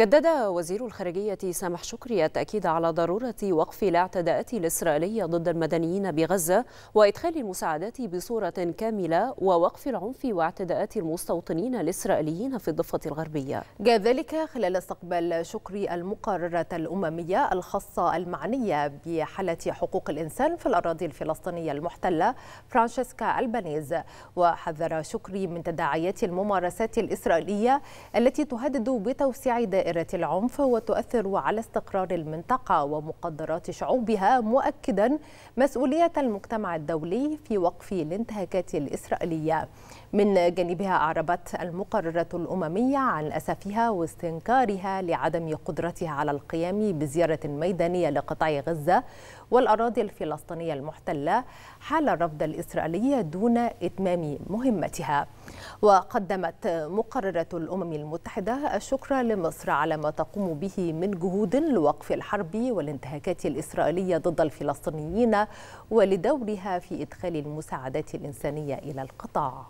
جدد وزير الخارجية سامح شكري التأكيد على ضرورة وقف الاعتداءات الإسرائيلية ضد المدنيين بغزة وإدخال المساعدات بصورة كاملة ووقف العنف واعتداءات المستوطنين الإسرائيليين في الضفة الغربية جاء ذلك خلال استقبال شكري المقررة الأممية الخاصة المعنية بحالة حقوق الإنسان في الأراضي الفلسطينية المحتلة فرانشيسكا البانيز وحذر شكري من تداعيات الممارسات الإسرائيلية التي تهدد بتوسيع دائرة دائرة العنف وتؤثر على استقرار المنطقة ومقدرات شعوبها مؤكدا مسؤولية المجتمع الدولي في وقف الانتهاكات الإسرائيلية من جانبها أعربت المقررة الأممية عن أسفها واستنكارها لعدم قدرتها على القيام بزيارة ميدانية لقطاع غزة والأراضي الفلسطينية المحتلة حال الرفض الإسرائيلي دون إتمام مهمتها وقدمت مقررة الأمم المتحدة الشكر لمصر على ما تقوم به من جهود لوقف الحرب والانتهاكات الإسرائيلية ضد الفلسطينيين ولدورها في إدخال المساعدات الإنسانية إلى القطاع.